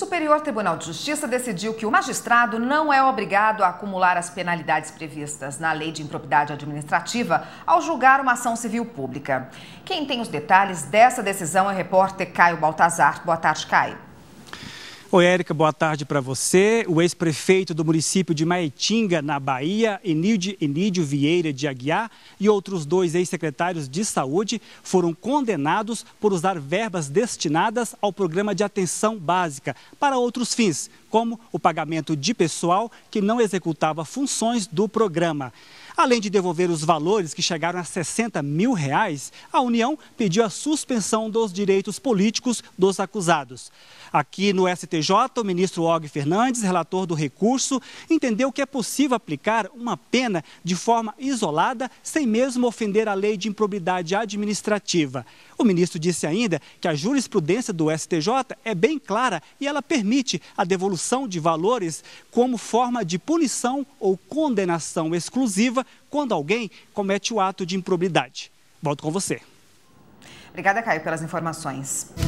Superior Tribunal de Justiça decidiu que o magistrado não é obrigado a acumular as penalidades previstas na Lei de Impropriedade Administrativa ao julgar uma ação civil pública. Quem tem os detalhes dessa decisão é o repórter Caio Baltazar. Boa tarde, Caio. Oi, Érica, boa tarde para você. O ex-prefeito do município de Maetinga, na Bahia, Enídio, Enídio Vieira de Aguiar, e outros dois ex-secretários de saúde foram condenados por usar verbas destinadas ao programa de atenção básica para outros fins, como o pagamento de pessoal que não executava funções do programa. Além de devolver os valores que chegaram a 60 mil reais, a União pediu a suspensão dos direitos políticos dos acusados. Aqui no STJ, o ministro Og Fernandes, relator do recurso, entendeu que é possível aplicar uma pena de forma isolada, sem mesmo ofender a lei de improbidade administrativa. O ministro disse ainda que a jurisprudência do STJ é bem clara e ela permite a devolução de valores como forma de punição ou condenação exclusiva quando alguém comete o ato de improbidade. Volto com você. Obrigada, Caio, pelas informações.